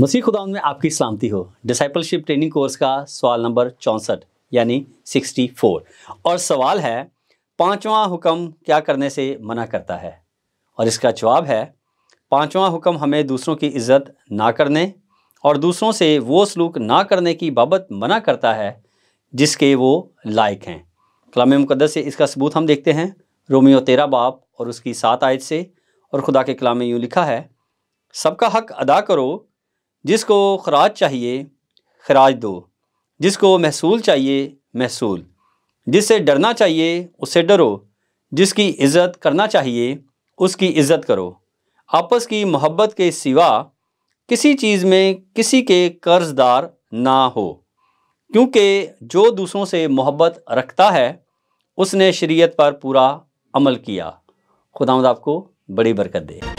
मसीह खुदाउन में आपकी सलामती हो डिसाइपलशिप ट्रेनिंग कोर्स का सवाल नंबर चौंसठ यानी 64 और सवाल है पांचवा हुक्म क्या करने से मना करता है और इसका जवाब है पांचवा हुक्म हमें दूसरों की इज्जत ना करने और दूसरों से वो सलूक ना करने की बाबत मना करता है जिसके वो लायक हैं कलाम मुकदस से इसका सबूत हम देखते हैं रोमियो तेरा बाप और उसकी सात आयत से और खुदा के कलाम यूँ लिखा है सबका हक अदा करो जिसको खराज चाहिए खराज दो जिसको महसूल चाहिए महसूल जिससे डरना चाहिए उससे डरो जिसकी इज़्ज़त करना चाहिए उसकी इज़्ज़त करो आपस की मोहब्बत के सिवा किसी चीज़ में किसी के कर्जदार ना हो क्योंकि जो दूसरों से मोहब्बत रखता है उसने शरीयत पर पूरा अमल किया खुदावंद आपको बड़ी बरकत दे